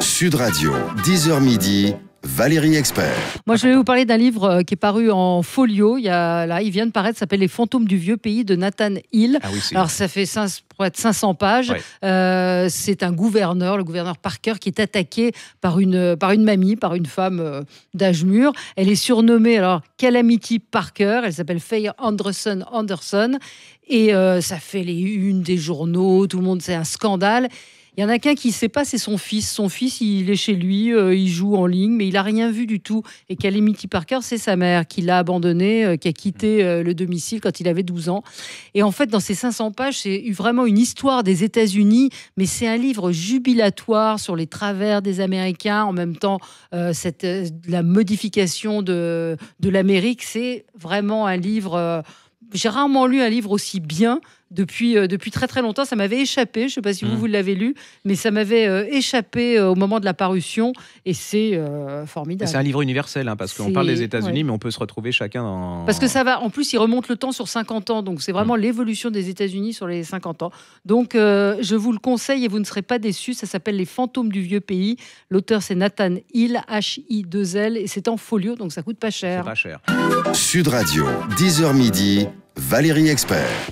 Sud Radio, 10h midi. Valérie Expert. Moi, je vais vous parler d'un livre euh, qui est paru en folio. Il, y a, là, il vient de paraître, s'appelle Les fantômes du vieux pays de Nathan Hill. Ah alors, ça fait près de 500 pages. Euh, c'est un gouverneur, le gouverneur Parker, qui est attaqué par une, par une mamie, par une femme euh, d'âge mûr. Elle est surnommée alors Calamity Parker. Elle s'appelle Faye Anderson Anderson. Et ça fait les unes des journaux. Tout le monde, c'est un scandale. Il y en a qu'un qui ne sait pas, c'est son fils. Son fils, il est chez lui, euh, il joue en ligne, mais il n'a rien vu du tout. Et Calamity Parker, c'est sa mère qui l'a abandonné, euh, qui a quitté euh, le domicile quand il avait 12 ans. Et en fait, dans ces 500 pages, c'est vraiment une histoire des États-Unis, mais c'est un livre jubilatoire sur les travers des Américains, en même temps, cette, la modification de, de l'Amérique. C'est vraiment un livre j'ai rarement lu un livre aussi bien depuis, euh, depuis très très longtemps. Ça m'avait échappé, je ne sais pas si vous, mmh. vous l'avez lu, mais ça m'avait euh, échappé euh, au moment de la parution et c'est formidable. C'est un livre universel, hein, parce qu'on parle des États-Unis, mais on peut se retrouver chacun dans... Parce que ça va, en plus, il remonte le temps sur 50 ans, donc c'est vraiment mmh. l'évolution des États-Unis sur les 50 ans. Donc je vous le conseille et vous ne serez pas déçus, ça s'appelle Les fantômes du vieux pays. L'auteur c'est Nathan Hill, H-I-2-L, et c'est en folio, donc ça coûte pas cher. pas cher. Sud Radio, 10h midi, Valérie Expert.